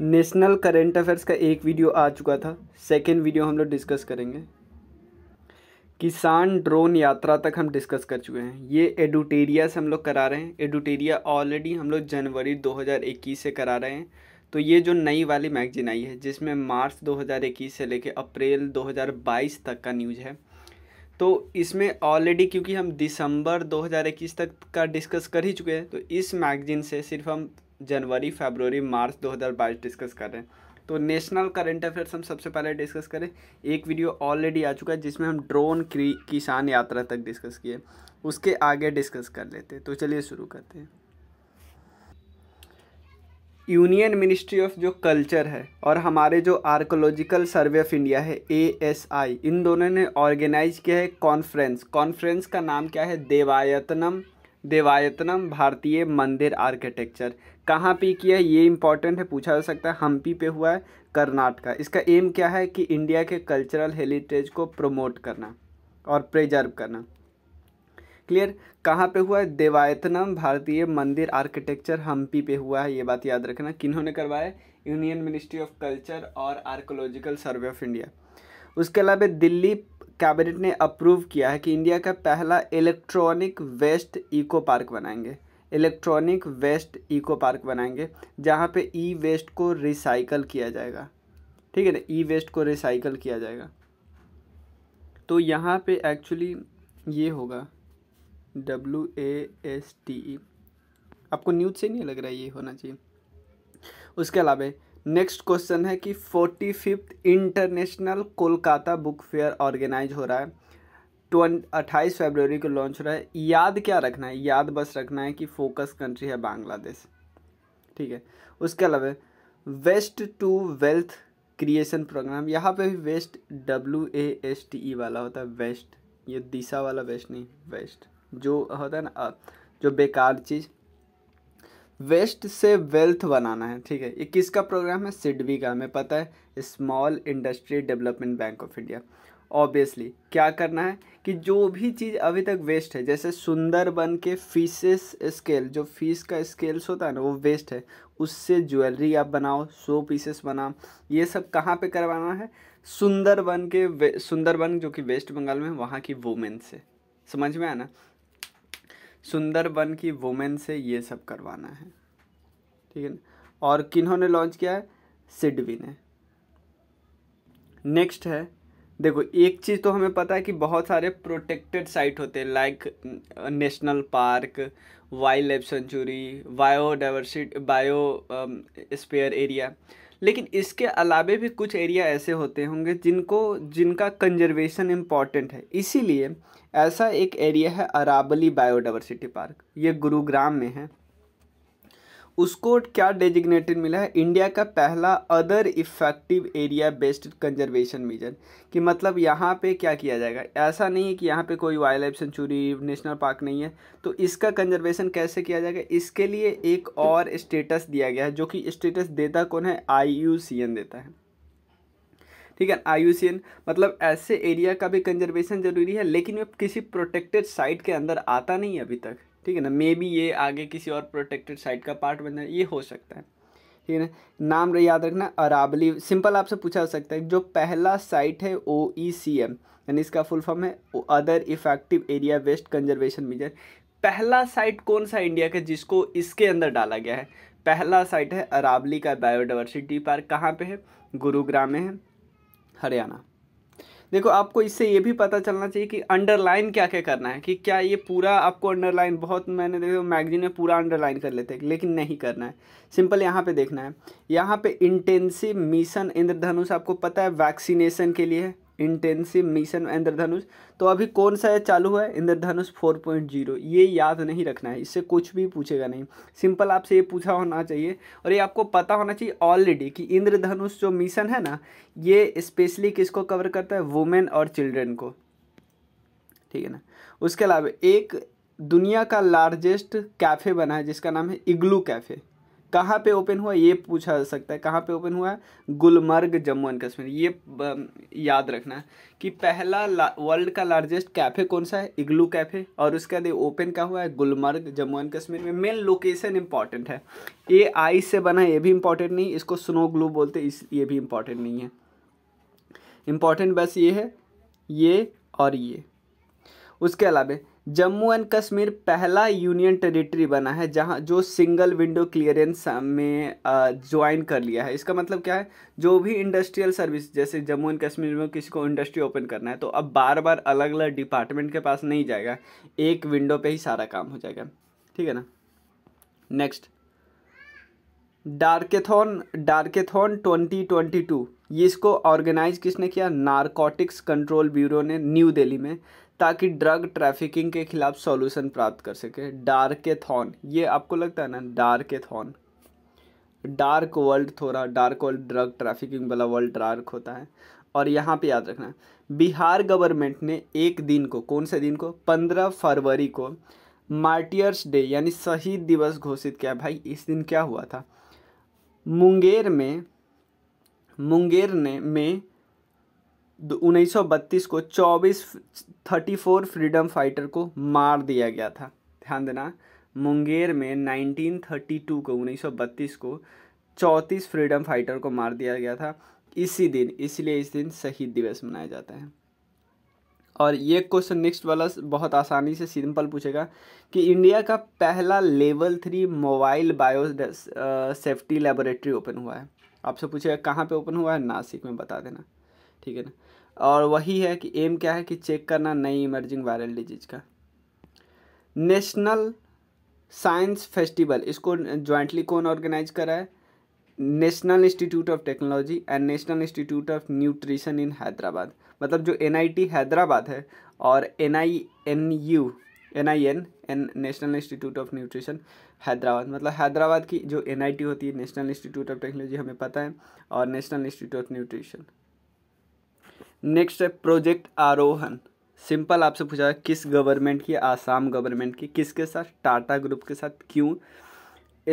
national current affairs का एक video आ चुका था सेकेंड वीडियो हम लोग डिस्कस करेंगे किसान ड्रोन यात्रा तक हम डिस्कस कर चुके हैं ये एडुटेरिया से हम लोग करा रहे हैं एडुटेरिया ऑलरेडी हम लोग जनवरी 2021 से करा रहे हैं तो ये जो नई वाली मैगजीन आई है जिसमें मार्च 2021 से लेके अप्रैल 2022 तक का न्यूज़ है तो इसमें ऑलरेडी क्योंकि हम दिसंबर 2021 तक का डिस्कस कर ही चुके हैं तो इस मैगजीन से सिर्फ हम जनवरी फरवरी मार्च 2022 डिस्कस कर रहे हैं तो नेशनल करंट अफेयर्स हम सबसे पहले डिस्कस करें एक वीडियो ऑलरेडी आ चुका है जिसमें हम ड्रोन किसान यात्रा तक डिस्कस किए उसके आगे डिस्कस कर लेते हैं तो चलिए शुरू करते हैं यूनियन मिनिस्ट्री ऑफ जो कल्चर है और हमारे जो आर्कोलॉजिकल सर्वे ऑफ इंडिया है ए एस आई इन दोनों ने ऑर्गेनाइज किया है कॉन्फ्रेंस कॉन्फ्रेंस का नाम क्या है देवायतनम देवायतनम भारतीय मंदिर आर्किटेक्चर कहाँ पे किया है ये इंपॉर्टेंट है पूछा जा सकता है हम्पी पे हुआ है कर्नाटका इसका एम क्या है कि इंडिया के कल्चरल हेरिटेज को प्रमोट करना और प्रिजर्व करना क्लियर कहाँ पे हुआ है देवायतनम भारतीय मंदिर आर्किटेक्चर हम्पी पे हुआ है ये बात याद रखना किन्होंने करवाया यूनियन मिनिस्ट्री ऑफ कल्चर और आर्कोलॉजिकल सर्वे ऑफ इंडिया उसके अलावा दिल्ली कैबिनेट ने अप्रूव किया है कि इंडिया का पहला इलेक्ट्रॉनिक वेस्ट इको पार्क बनाएंगे इलेक्ट्रॉनिक वेस्ट इको पार्क बनाएंगे जहाँ पे ई वेस्ट को रिसाइकल किया जाएगा ठीक है ना ई वेस्ट को रिसाइकल किया जाएगा तो यहाँ पे एक्चुअली ये होगा W A S T E आपको न्यूज से नहीं लग रहा है ये होना चाहिए उसके अलावा नेक्स्ट क्वेश्चन है कि forty fifth international Kolkata book fair organise हो रहा है ट्वेंट अट्ठाईस फेबररी को लॉन्च हो रहा है याद क्या रखना है याद बस रखना है कि फोकस कंट्री है बांग्लादेश ठीक है उसके अलावा waste to wealth creation programme यहाँ पे भी waste W A S T E वाला होता है वेस्ट ये दिशा वाला वेस्ट नहीं वेस्ट जो होता है ना जो बेकार चीज़ वेस्ट से वेल्थ बनाना है ठीक है ये किसका प्रोग्राम है सिडवी का हमें पता है small industry development bank of India obviously क्या करना है कि जो भी चीज़ अभी तक वेस्ट है जैसे सुंदर बन के फीसेस स्केल जो फीस का स्केल्स होता है ना वो वेस्ट है उससे ज्वेलरी आप बनाओ सो पीसेस बनाओ ये सब कहाँ पे करवाना है सुंदर बन के सुंदर बन जो कि वेस्ट बंगाल में वहाँ की वुमेन से समझ में आना सुंदर बन की वुमेन से ये सब करवाना है ठीक है ना और किन्होंने लॉन्च किया है सिडवी ने नेक्स्ट है देखो एक चीज़ तो हमें पता है कि बहुत सारे प्रोटेक्टेड साइट होते हैं like national park wildlife sanctuary biodiversity biosphere area लेकिन इसके अलावे भी कुछ एरिया ऐसे होते होंगे जिनको जिनका कंजर्वेशन इम्पॉर्टेंट है इसीलिए ऐसा एक एरिया है अरावली बायोडाइवर्सिटी पार्क ये गुरुग्राम में है उसको क्या डेजिग्नेटेड मिला है इंडिया का पहला other effective area based conservation measure कि मतलब यहाँ पे क्या किया जाएगा ऐसा नहीं है कि यहाँ पे कोई wildlife sanctuary national park नहीं है तो इसका कंजर्वेशन कैसे किया जाएगा इसके लिए एक और स्टेटस दिया गया है जो कि स्टेटस देता कौन है आई देता है ठीक है आई मतलब ऐसे एरिया का भी कंजर्वेशन ज़रूरी है लेकिन वो किसी प्रोटेक्टेड साइट के अंदर आता नहीं है अभी तक ठीक है ना मे बी ये आगे किसी और प्रोटेक्टेड साइट का पार्ट बन जाए ये हो सकता है ठीक है ना नाम याद रखना अरावली सिंपल आपसे पूछा जा सकता है जो पहला साइट है ओ ई सी एम यानी इसका फुल फॉर्म है other effective area based conservation measure पहला साइट कौन सा इंडिया का जिसको इसके अंदर डाला गया है पहला साइट है अरावली का बायोडाइवर्सिटी पार्क कहाँ पे है गुरुग्राम में है हरियाणा देखो आपको इससे ये भी पता चलना चाहिए कि अंडरलाइन क्या क्या करना है कि क्या ये पूरा आपको अंडरलाइन बहुत मैंने देखो मैगजीन में पूरा अंडरलाइन कर लेते हैं लेकिन नहीं करना है सिंपल यहाँ पे देखना है यहाँ पे इंटेंसिव मिशन इंद्रधनुष आपको पता है वैक्सीनेशन के लिए इंटेंसिव मिशन इंद्रधनुष तो अभी कौन सा है चालू हुआ है इंद्रधनुष 4.0 ये याद नहीं रखना है इससे कुछ भी पूछेगा नहीं सिंपल आपसे ये पूछा होना चाहिए और ये आपको पता होना चाहिए ऑलरेडी कि इंद्रधनुष जो मिशन है ना ये स्पेशली किसको कवर करता है वुमेन और चिल्ड्रेन को ठीक है ना उसके अलावा एक दुनिया का लार्जेस्ट कैफ़े बना है जिसका नाम है इग्लू कैफ़े कहाँ पे ओपन हुआ ये पूछा जा सकता है कहाँ पे ओपन हुआ है गुलमर्ग जम्मू एंड कश्मीर ये याद रखना है कि पहला वर्ल्ड का लार्जेस्ट कैफ़े कौन सा है इग्लू कैफ़े और उसके बाद ये ओपन का हुआ है गुलमर्ग जम्मू एंड कश्मीर में मेन लोकेशन इंपॉर्टेंट है ये आइस से बना ये भी इंपॉर्टेंट नहीं इसको स्नो ग्लू बोलते इस ये भी इम्पॉर्टेंट नहीं है इम्पॉर्टेंट बस ये है ये और ये उसके अलावा जम्मू एंड कश्मीर पहला यूनियन टेरिटरी बना है जहाँ जो सिंगल विंडो क्लियरेंस में ज्वाइन कर लिया है इसका मतलब क्या है जो भी इंडस्ट्रियल सर्विस जैसे जम्मू एंड कश्मीर में किसी को इंडस्ट्री ओपन करना है तो अब बार बार अलग अलग डिपार्टमेंट के पास नहीं जाएगा एक विंडो पे ही सारा काम हो जाएगा ठीक है ना नेक्स्ट डार्केथॉन डार्केथॉन टू इसको ऑर्गेनाइज किसने किया नारकोटिक्स कंट्रोल ब्यूरो ने न्यू दिल्ली में ताकि ड्रग ट्रैफिकिंग के खिलाफ सॉल्यूशन प्राप्त कर सके थॉन ये आपको लगता है ना थॉन डार्क वर्ल्ड थोड़ा डार्क वर्ल्ड ड्रग ट्रैफिकिंग वाला वर्ल्ड डार्क होता है और यहाँ पे याद रखना बिहार गवर्नमेंट ने एक दिन को कौन से दिन को पंद्रह फरवरी को मार्टियर्स डे यानी शहीद दिवस घोषित किया भाई इस दिन क्या हुआ था मुंगेर में मुंगेर ने में 1932 को 24 34 फ्रीडम फाइटर को मार दिया गया था ध्यान देना मुंगेर में 1932 को 1932 को चौंतीस फ्रीडम फाइटर को मार दिया गया था इसी दिन इसलिए इस दिन शहीद दिवस मनाया जाता है और ये क्वेश्चन नेक्स्ट वाला बहुत आसानी से सिंपल पूछेगा कि इंडिया का पहला level three mobile biosafety laboratory open हुआ है आपसे पूछेगा कहाँ पे ओपन हुआ है नासिक में बता देना ठीक है ना और वही है कि एम क्या है कि चेक करना नई इमर्जिंग वायरल डिजीज का नेशनल साइंस फेस्टिवल इसको जॉइंटली कौन ऑर्गेनाइज करा है National Institute of Technology and National Institute of Nutrition in Hyderabad मतलब जो एन हैदराबाद है और N I N U N I N N National Institute of Nutrition Hyderabad मतलब हैदराबाद की जो एन होती है नेशनल इंस्टीट्यूट ऑफ टेक्नोलॉजी हमें पता है और National Institute of Nutrition next है प्रोजेक्ट आरोहन सिंपल आपसे पूछा किस गवर्नमेंट की आसाम गवर्नमेंट की किसके साथ टाटा ग्रुप के साथ क्यों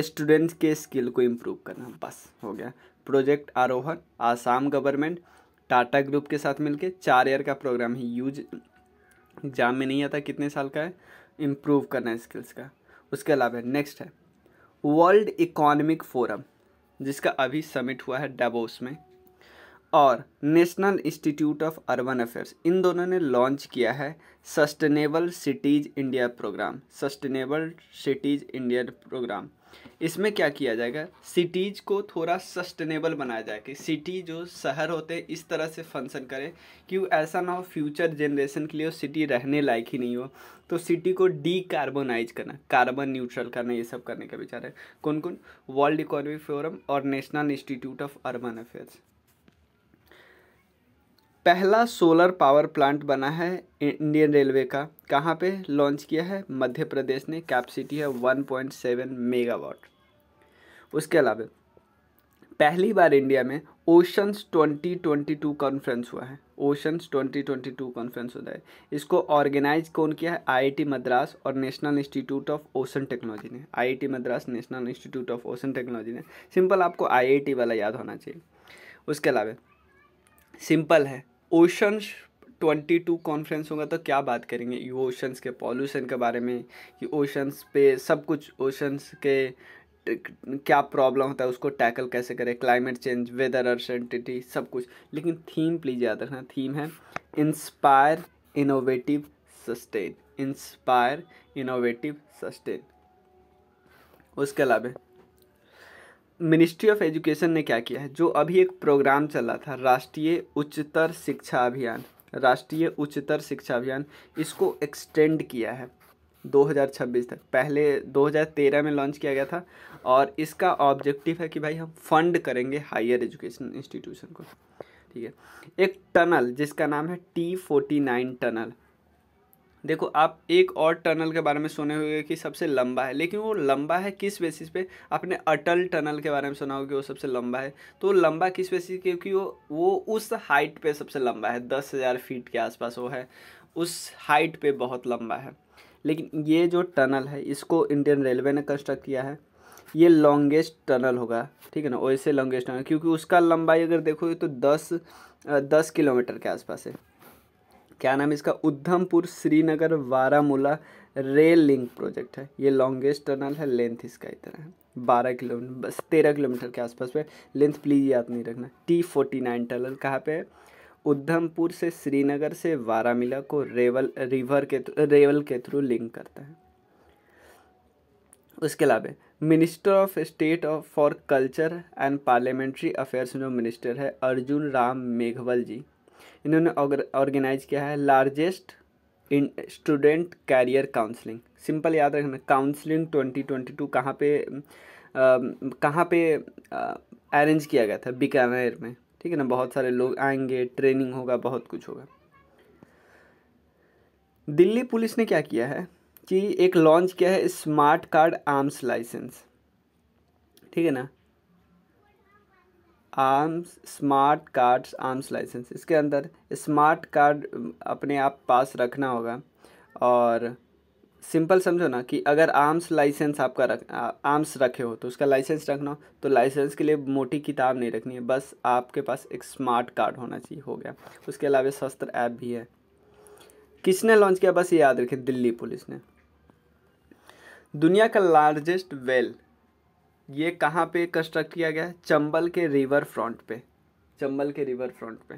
स्टूडेंट्स के स्किल को इम्प्रूव करना बस हो गया प्रोजेक्ट आरोहण आसाम गवर्नमेंट टाटा ग्रुप के साथ मिलके चार ईयर का प्रोग्राम है यूज एग्जाम में नहीं आता कितने साल का है इम्प्रूव करना है स्किल्स का उसके अलावा नेक्स्ट है वर्ल्ड इकोनॉमिक फोरम जिसका अभी समिट हुआ है डेबोस में और National Institute of Urban Affairs इन दोनों ने लॉन्च किया है sustainable cities India programme sustainable cities India programme इसमें क्या किया जाएगा सिटीज़ को थोड़ा सस्टेनेबल बनाया जाए कि सिटी जो शहर होते हैं इस तरह से फंक्शन करें कि ऐसा ना हो फ्यूचर जनरेशन के लिए सिटी रहने लायक ही नहीं हो तो सिटी को डी कार्बोनाइज करना कार्बन न्यूट्रल करना ये सब करने का विचार है कौन कौन वर्ल्ड इकोनॉमिक फोरम और National Institute of Urban Affairs पहला सोलर पावर प्लांट बना है इंडियन रेलवे का कहाँ पे लॉन्च किया है मध्य प्रदेश ने कैपेसिटी है 1.7 मेगावाट उसके अलावा पहली बार इंडिया में ओशंस 2022 कॉन्फ्रेंस हुआ है ओशंस 2022 कॉन्फ्रेंस होता है इसको ऑर्गेनाइज कौन किया है आईआईटी मद्रास और National Institute of Ocean Technology ने IIT Madras National Institute of Ocean Technology ने सिंपल आपको आईआईटी वाला याद होना चाहिए उसके अलावा सिंपल है ओशंस ट्वेंटी टू कॉन्फ्रेंस होगा तो क्या बात करेंगे यू ओशंस के पॉल्यूशन के बारे में कि ओशंस पे सब कुछ ओशंस के क्या प्रॉब्लम होता है उसको टैकल कैसे करें क्लाइमेट चेंज वेदर अर्सेंटिटी सब कुछ लेकिन थीम प्लीज़ याद रखना थीम है inspire innovative sustain inspire innovative sustain उसके अलावा मिनिस्ट्री ऑफ एजुकेशन ने क्या किया है जो अभी एक प्रोग्राम चला था राष्ट्रीय उच्चतर शिक्षा अभियान राष्ट्रीय उच्चतर शिक्षा अभियान इसको एक्सटेंड किया है 2026 तक पहले 2013 में लॉन्च किया गया था और इसका ऑब्जेक्टिव है कि भाई हम फंड करेंगे हायर एजुकेशन इंस्टीट्यूशन को ठीक है एक टनल जिसका नाम है टी फोर्टी नाइन टनल देखो आप एक और टनल के बारे में सुने होंगे कि सबसे लंबा है लेकिन वो लंबा है किस बेसिस पे आपने अटल टनल के बारे में सुना होगा कि वो सबसे लंबा है तो लंबा किस बेसिस क्योंकि वो वो उस हाइट पे सबसे लंबा है दस हज़ार फीट के आसपास वो है उस हाइट पे बहुत लंबा है लेकिन ये जो टनल है इसको इंडियन रेलवे ने कंस्ट्रक्ट किया है ये लॉन्गेस्ट टनल होगा ठीक है ना वैसे लॉन्गेस्ट टनल क्योंकि उसका लंबाई अगर देखोगे तो दस दस किलोमीटर के आसपास है क्या नाम है इसका Udhampur Srinagar Baramulla rail link project है ये लॉन्गेस्ट टनल है लेंथ इसका इतना है बारह किलोमीटर बस तेरह किलोमीटर के आसपास पे लेंथ प्लीज़ याद नहीं रखना टी फोर्टी नाइन टनल कहाँ पे है उधमपुर से श्रीनगर से बारामूला को रेवल रिवर के रेवल के थ्रू लिंक करता है उसके अलावा minister of state of for culture and parliamentary affairs जो मिनिस्टर है अर्जुन राम मेघवल जी इन्होंने ऑर्गेनाइज किया है largest in student career counselling simple याद रखना काउंसलिंग 2022 कहाँ पे कहाँ पे अरेंज किया गया था बीकानेर में ठीक है ना बहुत सारे लोग आएंगे ट्रेनिंग होगा बहुत कुछ होगा दिल्ली पुलिस ने क्या किया है कि एक लॉन्च किया है स्मार्ट कार्ड आर्म्स लाइसेंस ठीक है ना arms smart cards arms licence इसके अंदर स्मार्ट कार्ड अपने आप पास रखना होगा और सिंपल समझो ना कि अगर आर्म्स लाइसेंस आपका रख आर्म्स रखे हो तो उसका लाइसेंस रखना हो तो लाइसेंस के लिए मोटी किताब नहीं रखनी है बस आपके पास एक स्मार्ट कार्ड होना चाहिए हो गया उसके अलावा शस्त्र ऐप भी है किसने लॉन्च किया बस ये याद रखें दिल्ली पुलिस ने दुनिया का लार्जेस्ट वेल ये कहाँ पे कंस्ट्रक्ट किया गया है चंबल के रिवर फ्रंट पे चंबल के रिवर फ्रंट पे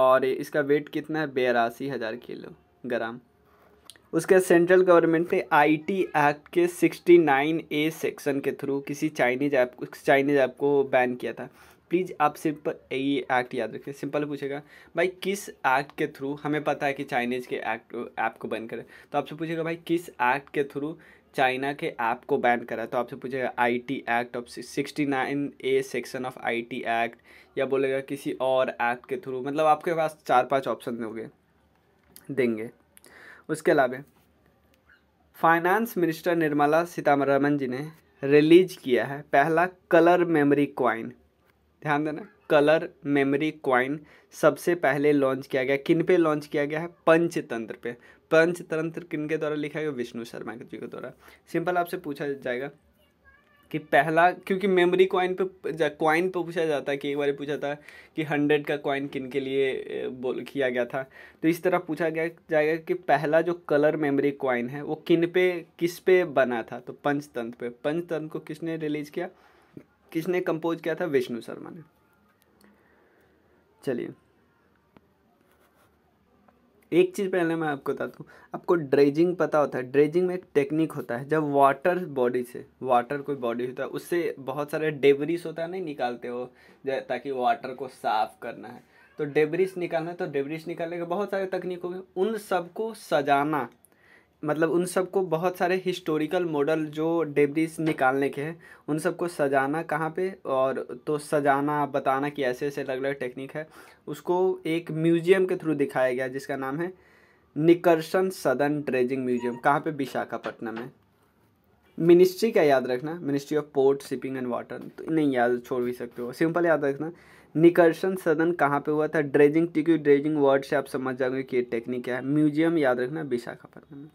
और इसका वेट कितना है बेरासी हज़ार किलो ग्राम उसके सेंट्रल गवर्नमेंट ने आईटी एक्ट के सिक्सटी नाइन ए सेक्शन के थ्रू किसी चाइनीज ऐप को चाइनीज ऐप को बैन किया था प्लीज़ आप सिंपल ये एक्ट याद रखें सिंपल पूछेगा भाई किस एक्ट के थ्रू हमें पता है कि चाइनीज़ के एक्ट ऐप को बैन करें तो आपसे पूछेगा भाई किस एक्ट के थ्रू चाइना के ऐप को बैन करा तो आपसे पूछेगा IT act of sixty nine A section of IT act या बोलेगा किसी और एक्ट के थ्रू मतलब आपके पास चार पांच ऑप्शन दोगे देंगे उसके अलावा फाइनेंस मिनिस्टर निर्मला सीतारमन जी ने रिलीज किया है पहला कलर मेमोरी क्वाइन ध्यान देना कलर मेमोरी क्वाइन सबसे पहले लॉन्च किया गया किन पे लॉन्च किया गया है पंचतंत्र पे पंचतंत्र किन के द्वारा लिखा गया विष्णु शर्मा जी के द्वारा सिंपल आपसे पूछा जाएगा कि पहला क्योंकि मेमोरी कॉइन पे कॉइन पे पूछा जाता है कि एक बार पूछा था कि हंड्रेड का कॉइन किन के लिए बोल किया गया था तो इस तरह पूछा गया जाएगा कि पहला जो कलर मेमोरी कॉइन है वो किन पे किस पे बना था तो पंचतंत्र पे पंचतंत्र को किसने रिलीज किया किसने कंपोज किया था विष्णु शर्मा ने चलिए एक चीज़ पहले मैं आपको बता दूँ आपको ड्रेजिंग पता होता है ड्रेजिंग में एक टेक्निक होता है जब वाटर बॉडी से वाटर कोई बॉडी होता है उससे बहुत सारे डेबरीज होता है नहीं निकालते हो ताकि वाटर को साफ़ करना है तो डेबरीज निकालना है तो डेबरीज निकालने के बहुत सारे तकनीक हो गए उन सबको सजाना मतलब उन सबको बहुत सारे हिस्टोरिकल मॉडल जो डेब्रिस निकालने के हैं उन सबको सजाना कहाँ पे और तो सजाना बताना कि ऐसे ऐसे अलग अलग टेक्निक है उसको एक म्यूजियम के थ्रू दिखाया गया जिसका नाम है निकर्षण सदन ड्रेजिंग म्यूजियम कहाँ पे विशाखापट्टनम है मिनिस्ट्री का याद रखना ministry of port shipping and water तो नहीं याद छोड़ भी सकते हो सिंपल याद रखना निकर्षण सदन कहाँ पे हुआ था ड्रेजिंग टिक्यू ड्रेजिंग वर्ड से आप समझ जाओगे कि ये टेक्निक क्या है म्यूजियम याद रखना विशाखापट्टनम में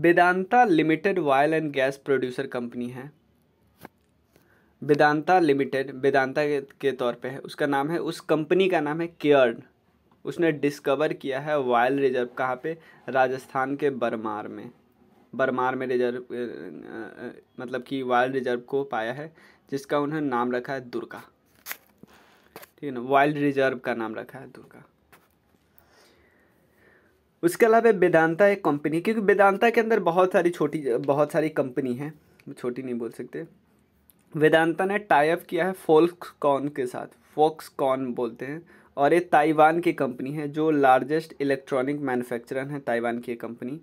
Vedanta Limited oil and gas producer company है वेदांता लिमिटेड वेदांता के तौर पे है उसका नाम है उस कंपनी का नाम है केयर्न उसने डिस्कवर किया है वायल रिजर्व कहाँ पे राजस्थान के बरमार में बरमार में रिजर्व मतलब कि वाइल्ड रिजर्व को पाया है जिसका उन्होंने नाम रखा है दुर्गा ठीक है ना वाइल्ड रिजर्व का नाम रखा है दुर्गा उसके अलावा वेदांता एक कंपनी क्योंकि वेदांता के अंदर बहुत सारी छोटी बहुत सारी कंपनी है छोटी नहीं बोल सकते वेदांता ने टाइप किया है कॉन के साथ फोक्सकॉन बोलते हैं और ये ताइवान की कंपनी है जो लार्जेस्ट इलेक्ट्रॉनिक मैन्युफैक्चरर है ताइवान की कंपनी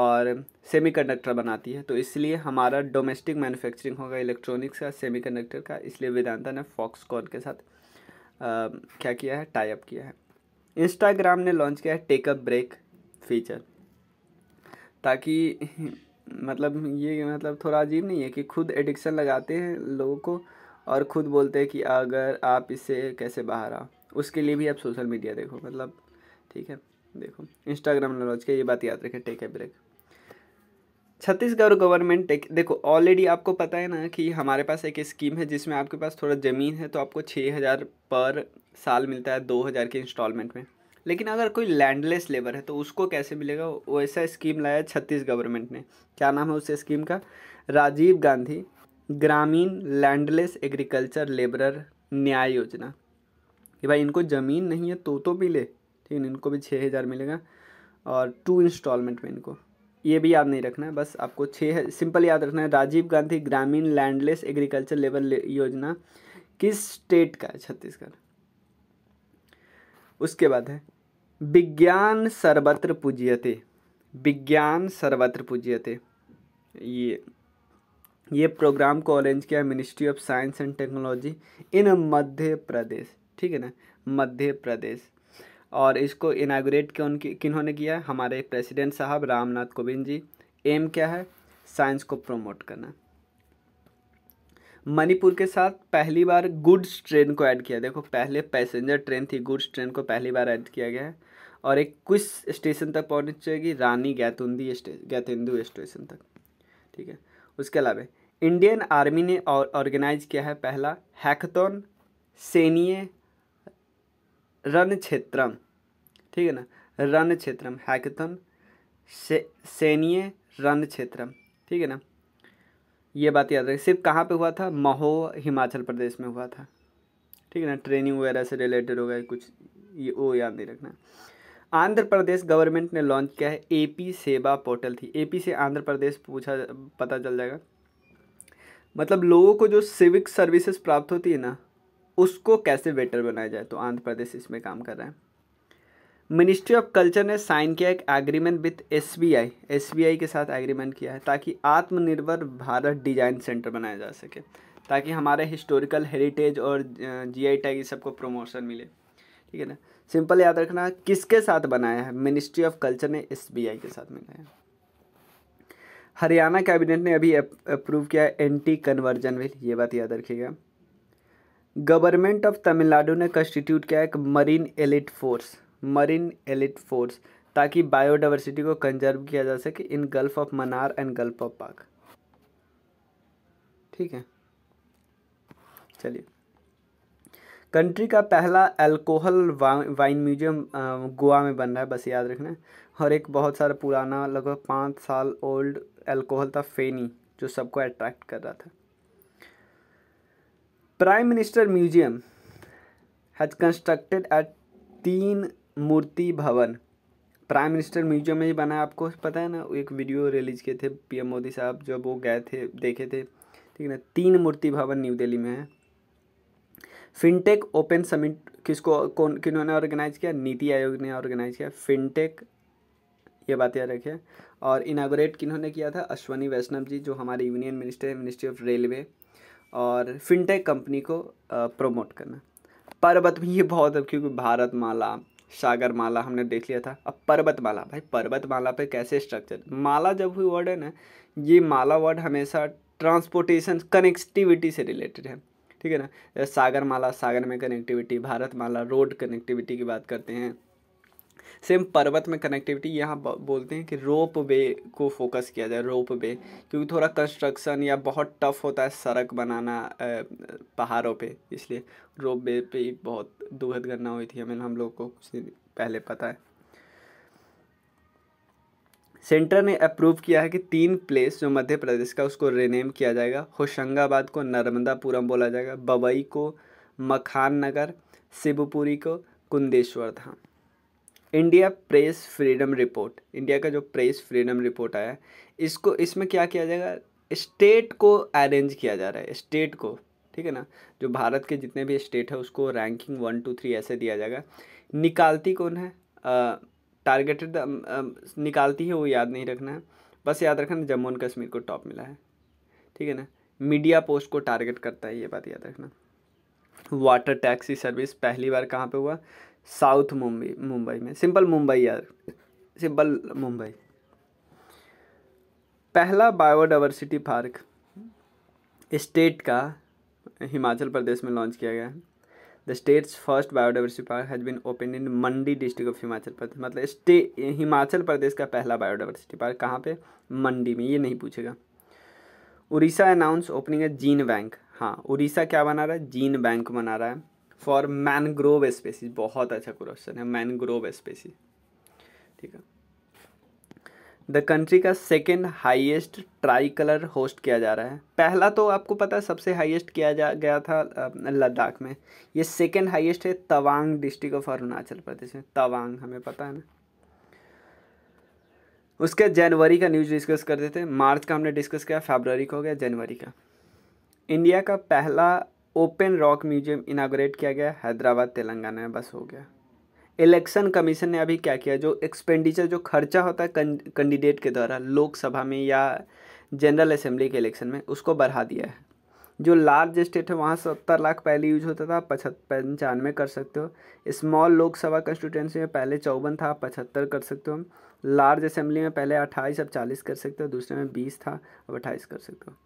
और सेमीकंडक्टर बनाती है तो इसलिए हमारा डोमेस्टिक मैन्युफैक्चरिंग होगा इलेक्ट्रॉनिक्स का सेमीकंडक्टर का इसलिए वेदांता ने फॉक्सकॉन के साथ आ, क्या किया है टाइप किया है इंस्टाग्राम ने लॉन्च किया है टेकअप ब्रेक फीचर ताकि मतलब ये मतलब थोड़ा अजीब नहीं है कि खुद एडिक्शन लगाते हैं लोगों को और ख़ुद बोलते हैं कि अगर आप इससे कैसे बाहर आओ उसके लिए भी आप सोशल मीडिया देखो मतलब ठीक है देखो इंस्टाग्राम लॉन्च के ये बात याद रखें take a break Chhattisgarh government take देखो ऑलरेडी आपको पता है ना कि हमारे पास एक स्कीम है जिसमें आपके पास थोड़ा ज़मीन है तो आपको छः हज़ार पर साल मिलता है दो हज़ार के इंस्टॉलमेंट में लेकिन अगर कोई लैंडलेस लेबर है तो उसको कैसे मिलेगा वो ऐसा स्कीम लाया छत्तीस गवर्नमेंट ने क्या नाम है उस स्कीम का राजीव गांधी ग्रामीण लैंडलेस एग्रीकल्चर लेबरर न्याय योजना कि भाई इनको ज़मीन नहीं है तो तो भी ले ठीक है इनको भी छः हज़ार मिलेगा और टू इंस्टॉलमेंट में इनको ये भी याद नहीं रखना है बस आपको छः सिंपल याद रखना है राजीव गांधी ग्रामीण लैंडलेस एग्रीकल्चर लेबर योजना किस स्टेट का है छत्तीसगढ़ उसके बाद है विज्ञान सर्वत्र पूज्यते विज्ञान सर्वत्र पूज्यते ये ये प्रोग्राम को अरेंज किया ministry of science and technology in Madhya Pradesh ठीक है ना मध्य प्रदेश और इसको इनाग्रेट किया उनकी किन्होंने किया हमारे प्रेसिडेंट साहब रामनाथ कोविंद जी एम क्या है साइंस को प्रमोट करना मणिपुर के साथ पहली बार गुड्स ट्रेन को ऐड किया देखो पहले पैसेंजर ट्रेन थी गुड्स ट्रेन को पहली बार ऐड किया गया है और एक कुछ स्टेशन तक पहुँचेगी रानी गैतुंदी गैतेंदु स्टेशन तक ठीक है उसके अलावा इंडियन आर्मी ने और ऑर्गेनाइज किया है पहला हैकथन सैनीय रन क्षेत्रम ठीक है ना रन क्षेत्रम हैकथन से सैनीय रन क्षेत्रम ठीक है ना ये बात याद रखें सिर्फ कहाँ पे हुआ था महो हिमाचल प्रदेश में हुआ था ठीक है ना ट्रेनिंग वगैरह से रिलेटेड हो गए कुछ ये वो याद नहीं रखना आंध्र प्रदेश गवर्नमेंट ने लॉन्च किया है एपी सेवा पोर्टल थी एपी से आंध्र प्रदेश पूछा पता चल जाएगा मतलब लोगों को जो सिविक सर्विसेज प्राप्त होती है ना उसको कैसे बेटर बनाया जाए तो आंध्र प्रदेश इसमें काम कर रहा है मिनिस्ट्री ऑफ कल्चर ने साइन किया एक agreement with S S B I B I के साथ एग्रीमेंट किया है ताकि आत्मनिर्भर भारत डिजाइन सेंटर बनाया जा सके ताकि हमारे हिस्टोरिकल हेरिटेज और जी आई टैग सबको प्रमोशन मिले ठीक है ना सिंपल याद रखना किसके साथ बनाया है मिनिस्ट्री ऑफ कल्चर ने एस बी आई के साथ बनाया हरियाणा कैबिनेट ने अभी अप्रूव किया है एंटी कन्वर्जन बिल ये बात याद रखिएगा गवर्नमेंट ऑफ तमिलनाडु ने कंस्टिट्यूट किया एक marine elite force marine elite force ताकि बायोडाइवर्सिटी को कंजर्व किया जा सके in gulf of Mannar and gulf of Palk ठीक है चलिए कंट्री का पहला अल्कोहल वा, वाइन म्यूजियम गोवा में बन रहा है बस याद रखना और एक बहुत सारा पुराना लगभग पाँच साल ओल्ड अल्कोहल था फेनी जो सबको अट्रैक्ट कर रहा था prime minister museum has constructed at Teen Murti भवन प्राइम मिनिस्टर म्यूजियम में ही बना है आपको पता है ना एक वीडियो रिलीज किए थे पीएम मोदी साहब जब वो गए थे देखे थे ठीक है ना तीन मूर्ति भवन न्यू दिल्ली में है फिनटेक ओपन समिट किसको कौन किन्होंने ऑर्गेनाइज किया नीति आयोग ने ऑर्गेनाइज किया फिनटेक ये बात याद रखें और इनागोरेट किन्होंने किया था अश्वनी वैष्णव जी जो हमारे यूनियन मिनिस्टर है मिनिस्ट्री ऑफ रेलवे और फिनटेक कंपनी को प्रमोट करना पर्वत भी ये बहुत अब क्योंकि भारत माला सागर माला हमने देख लिया था अब पर्वत माला भाई पर्वत माला पे कैसे स्ट्रक्चर माला जब हुई वर्ड है ना ये माला वर्ड हमेशा ट्रांसपोर्टेशन कनेक्टिविटी से रिलेटेड है ठीक है ना सागर माला सागर में connectivity Bharatmala road connectivity की बात करते हैं सेम पर्वत में कनेक्टिविटी यहाँ बोलते हैं कि रोप वे को फोकस किया जाए रोप वे क्योंकि थोड़ा कंस्ट्रक्शन या बहुत टफ होता है सड़क बनाना पहाड़ों पे इसलिए रोप वे पे ही बहुत दुखद गणना हुई थी हमें हम लोग को कुछ दिन पहले पता है सेंटर ने अप्रूव किया है कि तीन प्लेस जो मध्य प्रदेश का उसको रेनेम किया जाएगा होशंगाबाद को नर्मदापुरम बोला जाएगा बबई को मखान नगर शिवपुरी को Kundeshwar Dham India press freedom report India का जो प्रेस फ्रीडम रिपोर्ट आया इसको इसमें क्या किया जाएगा स्टेट को अरेंज किया जा रहा है स्टेट को ठीक है ना जो भारत के जितने भी स्टेट है उसको रैंकिंग वन टू थ्री ऐसे दिया जाएगा निकालती कौन है टारगेटेड निकालती है वो याद नहीं रखना है बस याद रखना जम्मू एंड कश्मीर को टॉप मिला है ठीक है ना मीडिया पोस्ट को टारगेट करता है ये बात याद रखना वाटर टैक्सी सर्विस पहली बार कहाँ पे हुआ साउथ मुंबई मुंबई में सिंपल मुंबई यार सिंपल मुंबई पहला बायोडाइवर्सिटी पार्क स्टेट का हिमाचल प्रदेश में लॉन्च किया गया है the state's first biodiversity park has been open in Mandi district of Himachal Pradesh मतलब स्टे हिमाचल प्रदेश का पहला बायोडाइवर्सिटी पार्क कहाँ पे मंडी में ये नहीं पूछेगा उड़ीसा अनाउंस ओपनिंग है जीन बैंक हाँ उड़ीसा क्या बना रहा है जीन बैंक बना रहा है फॉर मैनग्रोव स्पेसीज बहुत अच्छा क्वेश्चन है मैनग्रोव स्पेसीज ठीक है द कंट्री का second highest tricolour hoist किया जा रहा है पहला तो आपको पता है सबसे हाइएस्ट किया जा गया था लद्दाख में ये सेकेंड हाइएस्ट है तवांग डिस्ट्रिक्ट ऑफ अरुणाचल प्रदेश में तवांग हमें पता है ना उसके जनवरी का न्यूज डिस्कस करते थे मार्च का हमने डिस्कस किया फेबररी का हो गया जनवरी का इंडिया का पहला ओपन रॉक म्यूजियम इनाग्रेट किया गया हैदराबाद तेलंगाना में बस हो गया इलेक्शन कमीशन ने अभी क्या किया जो एक्सपेंडिचर जो खर्चा होता है कैंडिडेट के द्वारा लोकसभा में या जनरल असेंबली के इलेक्शन में उसको बढ़ा दिया है जो लार्ज स्टेट है वहाँ सत्तर लाख पहले यूज होता था पचहत्तर पंचानवे कर सकते हो स्मॉल लोकसभा कंस्टिट्यूंसी में पहले चौवन था पचहत्तर कर सकते हो लार्ज असेंबली में पहले अट्ठाईस अब चालीस कर सकते हो दूसरे में बीस था अब अट्ठाईस कर सकते हो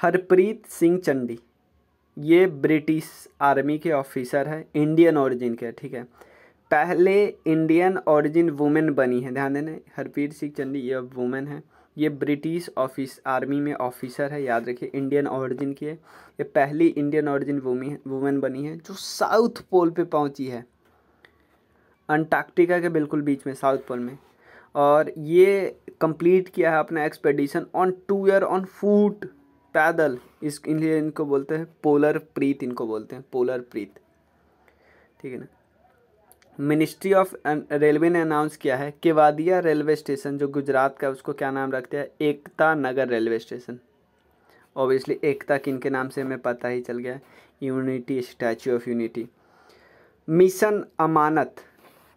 हरप्रीत सिंह चंडी ये ब्रिटिश आर्मी के ऑफिसर है इंडियन ओरिजिन के ठीक है पहले इंडियन ओरिजिन वुमेन बनी है ध्यान देना हरप्रीत सिंह चंडी ये वुमेन है ये ब्रिटिश ऑफिस आर्मी में ऑफिसर है याद रखिए इंडियन ओरिजिन की है ये पहली इंडियन ओरिजिन वुमेन बनी है जो साउथ पोल पे पहुंची है अंटार्कटिका के बिल्कुल बीच में साउथ पोल में और ये कंप्लीट किया है अपना expedition on two year on foot पैदल इस इनलिए इनको बोलते हैं पोलर प्रीत इनको बोलते हैं पोलर प्रीत ठीक है ना मिनिस्ट्री ऑफ रेलवे ने अनाउंस किया है केवादिया रेलवे स्टेशन जो गुजरात का उसको क्या नाम रखते हैं Ekta Nagar railway station obviously Ekta किन के नाम से हमें पता ही चल गया unity statue of unity mission Amanat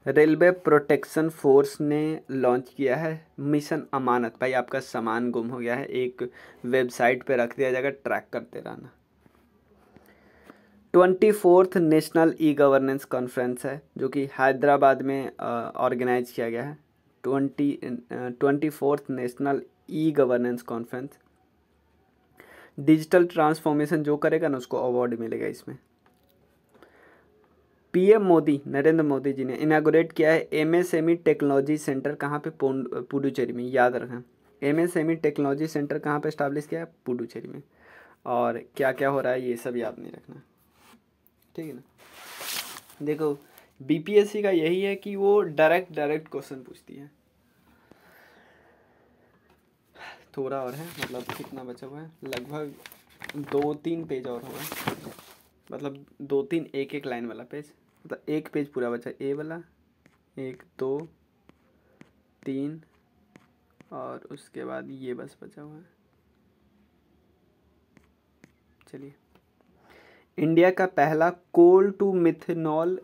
railway protection force ने लॉन्च किया है मिशन अमानत भाई आपका सामान गुम हो गया है एक वेबसाइट पे रख दिया जाएगा ट्रैक करते रहना twenty fourth national e governance conference है जो कि हैदराबाद में ऑर्गेनाइज किया गया है twenty twenty fourth national e governance conference digital transformation जो करेगा ना उसको अवार्ड मिलेगा इसमें पीएम मोदी नरेंद्र मोदी जी ने इनाग्रेट किया है एमएसएमई टेक्नोलॉजी सेंटर कहाँ पे पुडुचेरी में याद रखें एमएसएमई टेक्नोलॉजी सेंटर कहाँ पे इस्टाब्लिश किया है पुडुचेरी में और क्या क्या हो रहा है ये सब याद नहीं रखना ठीक है ना देखो बीपीएससी का यही है कि वो डायरेक्ट डायरेक्ट क्वेश्चन पूछती है थोड़ा और है मतलब कितना बचा हुआ है लगभग दो तीन पेज और होगा मतलब दो तीन एक एक लाइन वाला पेज मतलब एक पेज पूरा बचा ए वाला एक दो तीन और उसके बाद ये बस बचा हुआ है चलिए इंडिया का पहला कोल टू मिथेनॉल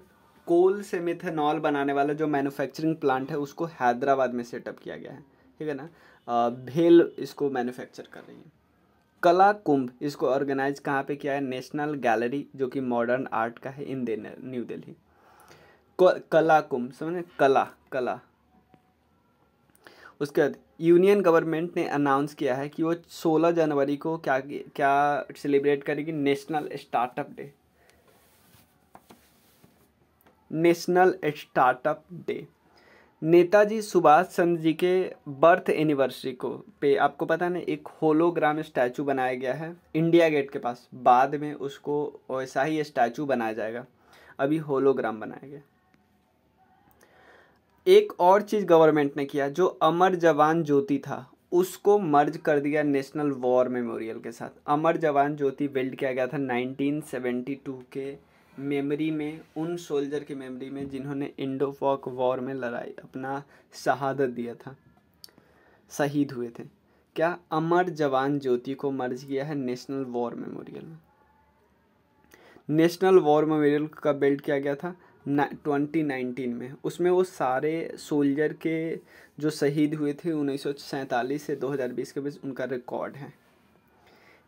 कोल से मिथेनॉल बनाने वाला जो मैन्युफैक्चरिंग प्लांट है उसको हैदराबाद में सेटअप किया गया है ठीक है ना भेल इसको मैन्युफैक्चर कर रही है कला कुंभ इसको ऑर्गेनाइज कहाँ पे किया है नेशनल गैलरी जो कि मॉडर्न आर्ट का है इन न्यू दिल्ली कला कुंभ समझे कला कला उसके बाद यूनियन गवर्नमेंट ने अनाउंस किया है कि वो 16 जनवरी को क्या क्या सेलिब्रेट करेगी national startup day national startup day Netaji Subhash Chandra ji के बर्थ एनिवर्सरी को पे आपको पता ना एक होलोग्राम स्टैचू बनाया गया है इंडिया गेट के पास बाद में उसको वैसा ही स्टैचू बनाया जाएगा अभी होलोग्राम बनाया गया एक और चीज़ गवर्नमेंट ने किया जो अमर जवान ज्योति था उसको मर्ज कर दिया नेशनल वॉर मेमोरियल के साथ अमर जवान ज्योति बिल्ड किया गया था 1972 के मेमोरी में उन सोल्जर की मेमोरी में जिन्होंने इंडो पॉक वॉर में लड़ाई अपना शहादत दिया था शहीद हुए थे क्या अमर जवान ज्योति को मर्ज किया है नेशनल वॉर मेमोरियल में नेशनल वॉर मेमोरियल का बिल्ड किया गया था ट्वेंटी नाइनटीन में उसमें वो सारे सोल्जर के जो शहीद हुए थे उन्नीस से 2020 के बीच उनका रिकॉर्ड है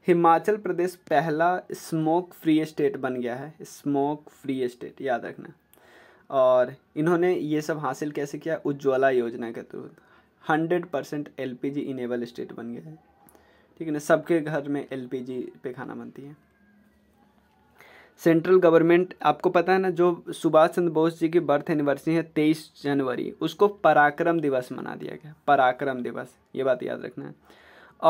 हिमाचल प्रदेश पहला स्मोक फ्री स्टेट बन गया है स्मोक फ्री स्टेट याद रखना और इन्होंने ये सब हासिल कैसे किया उज्ज्वला योजना के through hundred percent L enable state बन गया है ठीक है ना सबके घर में एल पे खाना बनती है सेंट्रल गवर्नमेंट आपको पता है ना जो सुभाष चंद्र बोस जी की बर्थ एनिवर्सरी है तेईस जनवरी उसको पराक्रम दिवस मना दिया गया पराक्रम दिवस ये बात याद रखना है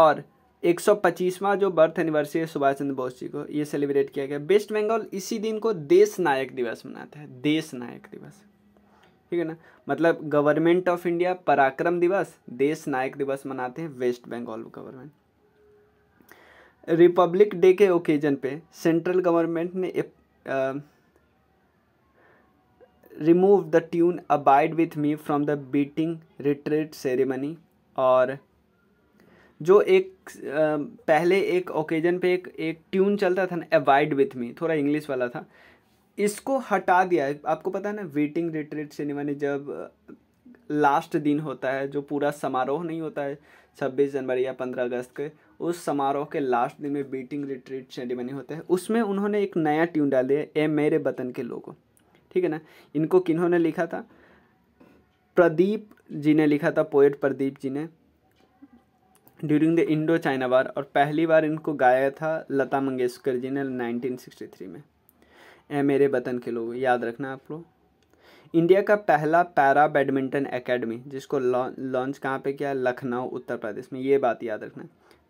और एक सौ पच्चीसवां जो बर्थ एनिवर्सरी है सुभाष चंद्र बोस जी को ये सेलिब्रेट किया गया वेस्ट बंगाल इसी दिन को देश नायक दिवस मनाते हैं देश नायक दिवस ठीक है ना मतलब गवर्नमेंट ऑफ इंडिया पराक्रम दिवस देश नायक दिवस मनाते हैं West Bengal government republic day के ओकेजन पे सेंट्रल गवर्नमेंट ने remove the tune abide with me from the beating retreat ceremony और जो एक पहले एक ओकेजन पे एक एक ट्यून चलता था ना अवॉइड विथ मी थोड़ा इंग्लिश वाला था इसको हटा दिया है आपको पता है ना वेटिंग रिट्रीट सिनेमा ने जब लास्ट दिन होता है जो पूरा समारोह नहीं होता है छब्बीस जनवरी या पंद्रह अगस्त के उस समारोह के लास्ट दिन में बीटिंग रिट्रीट सेरेमनी होता है उसमें उन्होंने एक नया ट्यून डाल दिया ए मेरे वतन के लोगों ठीक है ना इनको किन्होंने लिखा था प्रदीप जी ने लिखा था पोएट प्रदीप जी ने during the Indo China war और पहली बार इनको गाया था लता मंगेशकर जी ने 1963 में ए मेरे वतन के लोग याद रखना आप लोग इंडिया का पहला पैरा बैडमिंटन एकेडमी जिसको लॉन्च कहाँ पे किया लखनऊ उत्तर प्रदेश में ये बात याद रखना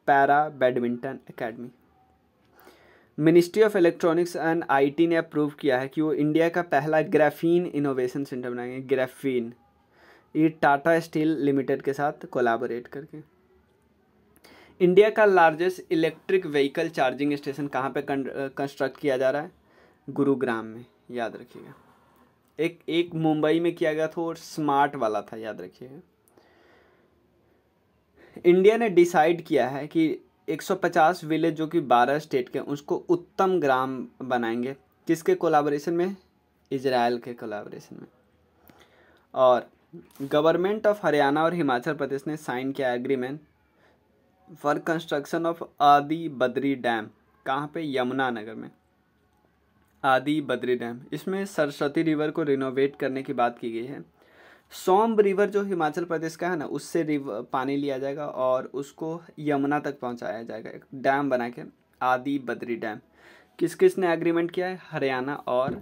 para badminton academy ministry of electronics and IT ने अप्रूव किया है कि वो इंडिया का पहला ग्राफीन इनोवेशन सेंटर बनाएंगे ग्राफीन ये टाटा स्टील लिमिटेड के साथ कोलाबोरेट करके इंडिया का largest electric vehicle charging station कहाँ पे कंस्ट्रक्ट किया जा रहा है गुरुग्राम में याद रखिएगा एक एक मुंबई में किया गया था और स्मार्ट वाला था याद रखिएगा इंडिया ने डिसाइड किया है कि 150 विलेज जो कि 12 स्टेट के उसको उत्तम ग्राम बनाएंगे किसके कोलाबोरेशन में इसराइल के कोलाबोरेशन में और गवर्नमेंट ऑफ हरियाणा और हिमाचल प्रदेश ने साइन किया एग्रीमेंट फॉर कंस्ट्रक्शन ऑफ आदि बद्री डैम कहाँ पे नगर में आदि बद्री डैम इसमें सरस्वती रिवर को रिनोवेट करने की बात की गई है सोम रिवर जो हिमाचल प्रदेश का है ना उससे रिवर पानी लिया जाएगा और उसको यमुना तक पहुंचाया जाएगा एक डैम बना के आदि बद्री डैम किस किस ने एग्रीमेंट किया है हरियाणा और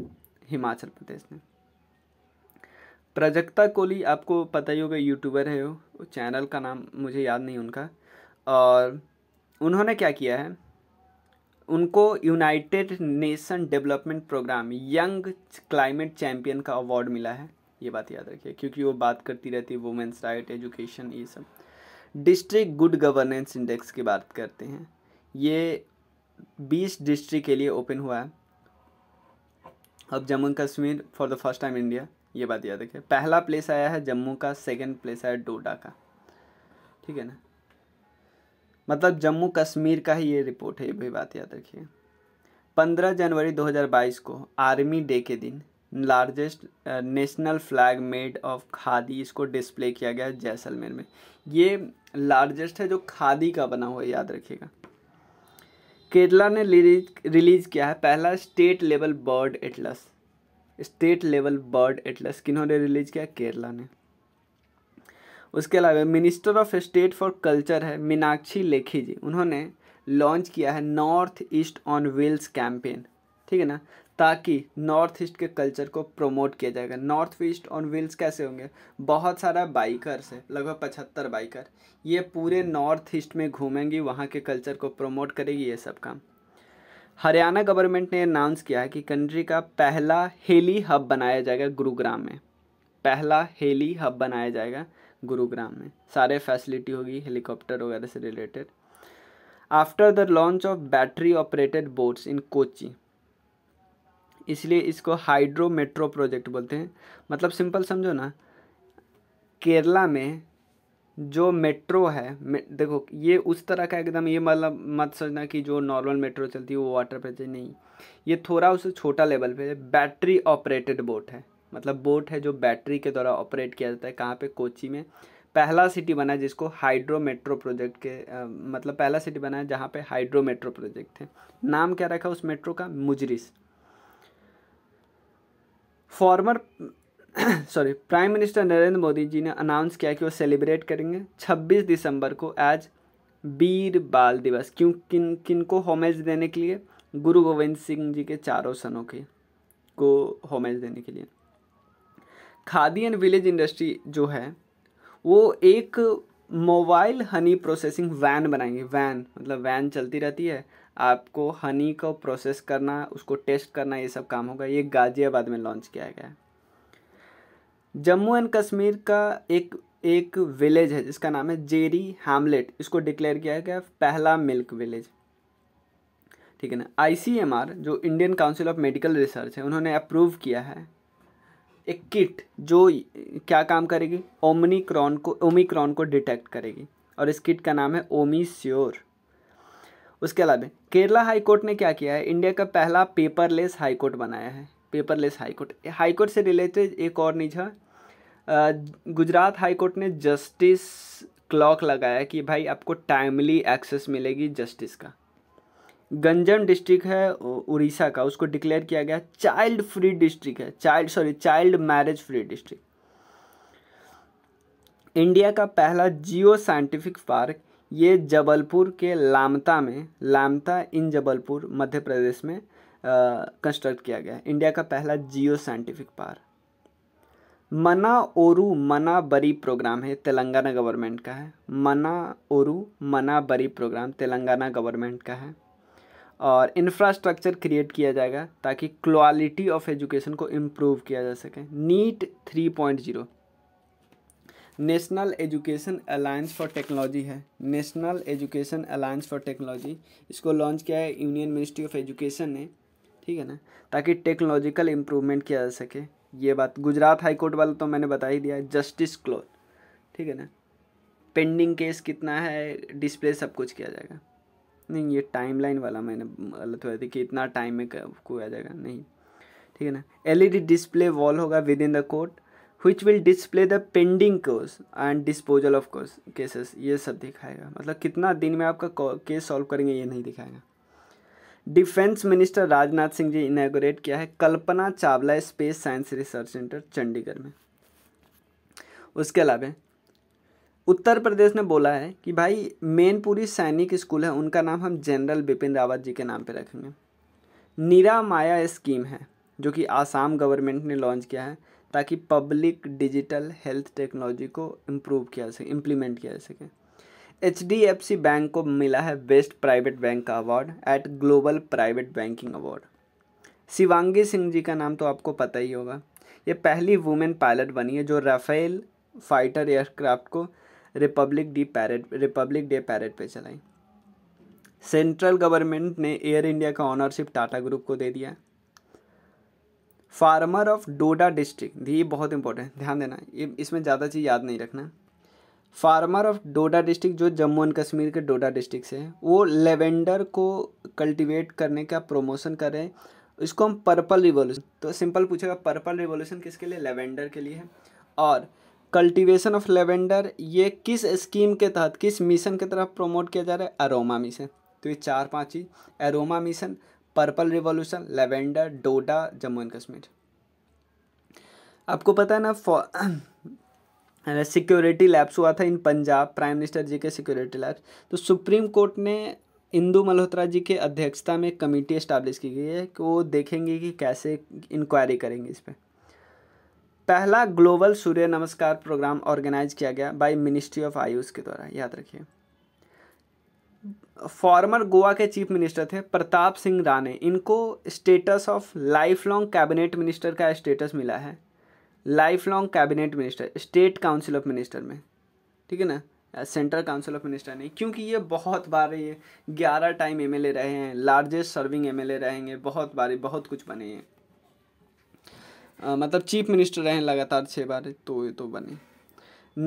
हिमाचल प्रदेश ने प्रजक्ता कोहली आपको पता ही होगा यूट्यूबर है वो चैनल का नाम मुझे याद नहीं उनका और उन्होंने क्या किया है उनको United Nation development programme young climate champion का अवार्ड मिला है ये बात याद रखिए क्योंकि वो बात करती रहती है वुमेंस राइट एजुकेशन ये सब डिस्ट्रिक्ट गुड गवर्नेंस इंडेक्स की बात करते हैं ये बीस डिस्ट्रिक्ट के लिए ओपन हुआ है अब Jammu Kashmir for the first time India ये बात याद रखिए पहला प्लेस आया है जम्मू का सेकेंड प्लेस आया डोडा का ठीक है ना मतलब जम्मू कश्मीर का ही ये रिपोर्ट है ये भी बात याद रखिए 15 जनवरी 2022 को आर्मी डे के दिन largest national flag made of khadi इसको डिस्प्ले किया गया जैसलमेर में ये लार्जेस्ट है जो खादी का बना हुआ याद रखिएगा केरला ने रिलीज़ किया है पहला state level bird atlas state level bird atlas किन्होंने रिलीज़ किया केरला ने उसके अलावा minister of state for culture है मीनाक्षी लेखी जी उन्होंने लॉन्च किया है north east on wheels campaign ठीक है ना ताकि नॉर्थ ईस्ट के कल्चर को प्रमोट किया जाएगा नॉर्थ ईस्ट ऑन व्हील्स कैसे होंगे बहुत सारा बाइकर्स है लगभग पचहत्तर बाइकर ये पूरे नॉर्थ ईस्ट में घूमेंगी वहाँ के कल्चर को प्रमोट करेगी ये सब काम हरियाणा गवर्नमेंट ने अनाउंस किया है कि कंट्री का पहला हेली हब बनाया जाएगा गुरुग्राम में पहला हेली हब बनाया जाएगा गुरुग्राम में सारे फैसिलिटी होगी हेलीकॉप्टर वगैरह से related after the launch of battery operated boats in Kochi इसलिए इसको हाइड्रो मेट्रो प्रोजेक्ट बोलते हैं मतलब सिंपल समझो ना केरला में जो मेट्रो है मे, देखो ये उस तरह का एकदम ये मतलब मत समझना कि जो नॉर्मल मेट्रो चलती है वो वाटर पे नहीं ये थोड़ा उससे छोटा लेवल पे बैटरी ऑपरेटेड बोट है मतलब बोट है जो बैटरी के द्वारा ऑपरेट किया जाता है कहाँ पे कोची में पहला सिटी बना जिसको हाइड्रो मेट्रो प्रोजेक्ट के आ, मतलब पहला सिटी बना है जहाँ पे हाइड्रो मेट्रो प्रोजेक्ट है नाम क्या रखा उस मेट्रो का Muziris former sorry prime minister Narendra Modi ji ने अनाउंस किया कि वो सेलिब्रेट करेंगे 26 दिसंबर को एज वीर बाल दिवस क्यों किन किन को होमेज देने के लिए गुरु गोविंद सिंह जी के चारों सनों के को होमेज देने के लिए खादी एंड विलेज इंडस्ट्री जो है वो एक मोबाइल हनी प्रोसेसिंग वैन बनाएंगे वैन मतलब वैन चलती रहती है आपको हनी को प्रोसेस करना उसको टेस्ट करना ये सब काम होगा ये गाज़ियाबाद में लॉन्च किया गया है जम्मू एंड कश्मीर का एक एक विलेज है जिसका नाम है जेरी हैमलेट इसको डिक्लेयर किया गया पहला मिल्क विलेज ठीक है ना आई जो Indian council of medical research है उन्होंने अप्रूव किया है एक किट जो क्या काम करेगी ओमनिक्रॉन को ओमिक्रॉन को डिटेक्ट करेगी और इस किट का नाम है ओमीस्योर उसके अलावा केरला हाई कोर्ट ने क्या किया है इंडिया का पहला पेपरलेस हाई कोर्ट बनाया है paperless high court high court से रिलेटेड एक और नीच है गुजरात हाई कोर्ट ने जस्टिस क्लॉक लगाया कि भाई आपको टाइमली एक्सेस मिलेगी जस्टिस का गंजम डिस्ट्रिक्ट है उड़ीसा का उसको डिक्लेयर किया गया चाइल्ड फ्री डिस्ट्रिक्ट है child sorry child marriage free district India का पहला जियो साइंटिफिक पार्क ये जबलपुर के लामता में लामता इन जबलपुर मध्य प्रदेश में कंस्ट्रक्ट किया गया इंडिया का पहला जियो साइंटिफिक पार्क मना ओरू मना बरी प्रोग्राम है तेलंगाना गवर्नमेंट का है मना ओरू मना बरी प्रोग्राम तेलंगाना गवर्नमेंट का है और इंफ्रास्ट्रक्चर क्रिएट किया जाएगा ताकि क्वालिटी ऑफ एजुकेशन को इम्प्रूव किया जा सके NEAT three point zero national education alliance for technology है national education alliance for technology इसको लॉन्च किया है यूनियन मिनिस्ट्री ऑफ एजुकेशन ने ठीक है ना ताकि टेक्नोलॉजिकल इम्प्रूवमेंट किया जा सके ये बात गुजरात हाईकोर्ट वाला तो मैंने बता ही दिया जस्टिस क्लोज ठीक है ना पेंडिंग केस कितना है डिस्प्ले सब कुछ किया जाएगा नहीं ये टाइम लाइन वाला मैंने गलत हुआ था कि इतना टाइम में को आ जाएगा नहीं ठीक है ना एलईडी डिस्प्ले वॉल होगा within the court which will display the pending course and disposal of course cases ये सब दिखाएगा मतलब कितना दिन में आपका केस सॉल्व करेंगे ये नहीं दिखाएगा defence minister Rajnath Singh ji inaugurate किया है Kalpana Chawla space science research centre Chandigarh में उसके अलावा उत्तर प्रदेश ने बोला है कि भाई मेनपुरी सैनिक स्कूल है उनका नाम हम जनरल बिपिन रावत जी के नाम पे रखेंगे नीरा माया स्कीम है जो कि आसाम गवर्नमेंट ने लॉन्च किया है ताकि पब्लिक डिजिटल हेल्थ टेक्नोलॉजी को इम्प्रूव किया जा सके इम्प्लीमेंट किया जा सके H D F C bank को मिला है बेस्ट प्राइवेट बैंक का award at global private banking award Shivangi Singh ji का नाम तो आपको पता ही होगा ये पहली वुमेन पायलट बनी है जो राफेल फाइटर एयरक्राफ्ट को republic day parade republic day parade पे चलाई सेंट्रल गवर्नमेंट ने एयर इंडिया का ऑनरशिप टाटा ग्रुप को दे दिया फार्मर ऑफ डोडा डिस्ट्रिक्ट ये बहुत इंपॉर्टेंट ध्यान देना ये इसमें ज़्यादा चीज़ याद नहीं रखना फार्मर ऑफ डोडा डिस्ट्रिक्ट जो जम्मू एंड कश्मीर के डोडा डिस्ट्रिक्ट से है वो लेवेंडर को कल्टिवेट करने का प्रमोशन कर रहे हैं इसको हम पर्पल रिवोल्यूशन तो सिंपल पूछेगा पर्पल रिवोल्यूशन किसके लिए लेवेंडर के लिए है और कल्टीवेशन ऑफ लेवेंडर ये किस स्कीम के तहत किस मिशन के तरफ प्रमोट किया जा रहा है अरोमा मिशन तो ये चार पाँच ही aroma mission purple revolution lavender Doda Jammu and Kashmir आपको पता है ना सिक्योरिटी लैब्स हुआ था in Punjab prime minister ji के सिक्योरिटी लैब्स तो सुप्रीम कोर्ट ने इंदू मल्होत्रा जी के अध्यक्षता में कमेटी इस्टाब्लिश की गई है कि वो देखेंगे कि कैसे इंक्वायरी करेंगे इस पर पहला ग्लोबल सूर्य नमस्कार प्रोग्राम ऑर्गेनाइज किया गया बाय मिनिस्ट्री ऑफ आयुष के द्वारा याद रखिए फॉर्मर गोवा के चीफ मिनिस्टर थे प्रताप सिंह राणे इनको status of life long cabinet minister का स्टेटस मिला है life long cabinet minister state council of minister में ठीक है ना सेंट्रल काउंसिल ऑफ मिनिस्टर नहीं क्योंकि ये बहुत बार ये ग्यारह टाइम एमएलए रहे हैं लार्जेस्ट सर्विंग एमएलए रहेंगे बहुत बार बहुत कुछ बने हैं मतलब चीफ मिनिस्टर रहे लगातार छः बार तो ये तो बने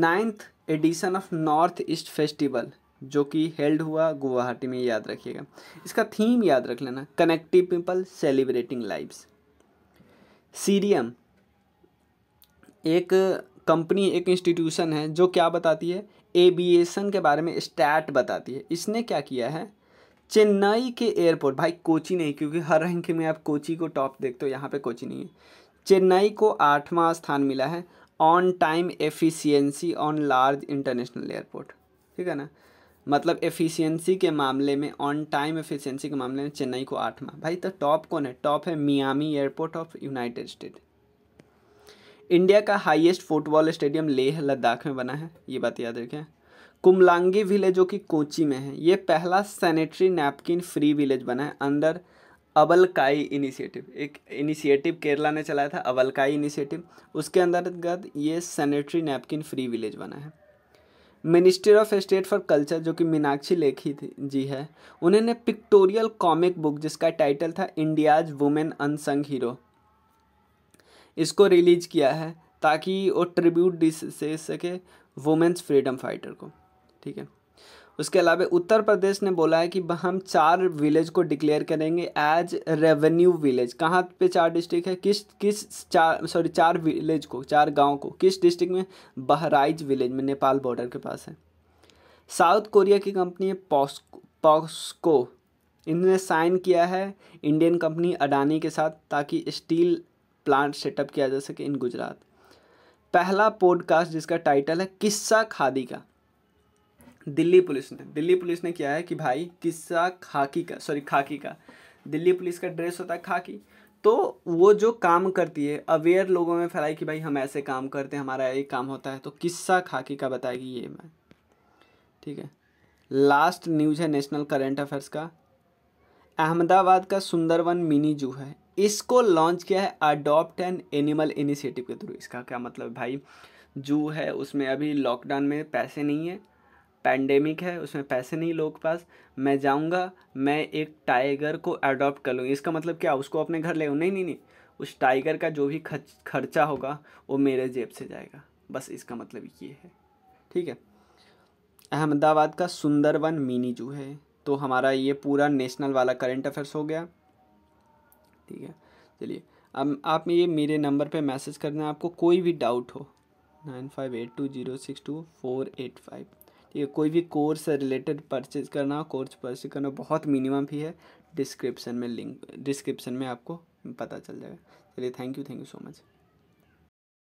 ninth edition of north east festival जो कि हेल्ड हुआ गुवाहाटी में याद रखिएगा इसका थीम याद रख लेना connective people celebrating lives serum एक कंपनी एक इंस्टीट्यूशन है जो क्या बताती है एविएशन के बारे में स्टैट बताती है इसने क्या किया है चेन्नई के एयरपोर्ट भाई कोची नहीं क्योंकि हर रैंक में आप कोची को टॉप देखते हो यहाँ पे कोची नहीं है चेन्नई को आठवां स्थान मिला है on time efficiency on large international airport ठीक है ना मतलब एफिशिएंसी के मामले में ऑन टाइम एफिशिएंसी के मामले में चेन्नई को आठवां भाई तो टॉप कौन है टॉप है Miami airport of United State India का highest football stadium Leh Ladakh में बना है ये बात याद रखें कुमलांगी विलेज जो कि कोची में है ये पहला सैनिटरी नैपकिन फ्री विलेज बना है अंडर अवलकाई इनिशिएटिव एक इनिशिएटिव केरला ने चलाया था अवलकाई इनिशिएटिव उसके अंतर्गत ये सैनिटरी नैपकिन फ्री विलेज बना है ministry of state for culture जो कि मीनाक्षी लेखी थी जी है उन्होंने पिक्टोरियल कॉमिक बुक जिसका टाइटल था इंडियाज वुमेन अनसंग हीरो इसको रिलीज किया है ताकि वो ट्रिब्यूट दे सके वुमेन्स फ्रीडम फाइटर को ठीक है उसके अलावा उत्तर प्रदेश ने बोला है कि हम चार विलेज को डिक्लेयर करेंगे एज रेवेन्यू विलेज कहाँ पे चार डिस्ट्रिक्ट है किस किस चार सॉरी चार विलेज को चार गांव को किस डिस्ट्रिक्ट में बहराइच विलेज में नेपाल बॉर्डर के पास है साउथ कोरिया की कंपनी है पॉस्को पॉस्को इन्होंने साइन किया है इंडियन कंपनी अडानी के साथ ताकि स्टील प्लांट सेटअप किया जा सके इन गुजरात पहला पॉडकास्ट जिसका टाइटल है किस्सा खादी का दिल्ली पुलिस ने दिल्ली पुलिस ने किया है कि भाई किस्सा खाकी का सॉरी खाकी का दिल्ली पुलिस का ड्रेस होता है खाकी तो वो जो काम करती है अवेयर लोगों में फैलाई कि भाई हम ऐसे काम करते हैं हमारा ये काम होता है तो किस्सा खाकी का बताएगी ये मैं ठीक है लास्ट न्यूज़ है नेशनल करेंट अफेयर्स का अहमदाबाद का सुंदरवन मिनी जू है इसको लॉन्च किया है अडॉप्ट एन एनिमल इनिशिएटिव के थ्रू इसका क्या मतलब भाई जू है उसमें अभी लॉकडाउन में पैसे नहीं है पैंडेमिक है उसमें पैसे नहीं लोग पास मैं जाऊंगा मैं एक टाइगर को अडॉप्ट कर लूँगी इसका मतलब क्या उसको अपने घर ले नहीं नहीं नहीं उस टाइगर का जो भी खर्च खर्चा होगा वो मेरे जेब से जाएगा बस इसका मतलब ये है ठीक है अहमदाबाद का सुंदरवन मिनी जू है तो हमारा ये पूरा नेशनल वाला करंट अफेयर्स हो गया ठीक है चलिए अब आप ये मेरे नंबर पे मैसेज करना आपको कोई भी डाउट हो nine five eight two zero six two four eight five ठीक है कोई भी कोर्स रिलेटेड परचेज करना कोर्स परचेज करना बहुत मिनिमम भी है डिस्क्रिप्शन में लिंक डिस्क्रिप्शन में आपको पता चल जाएगा चलिए thank you thank you so much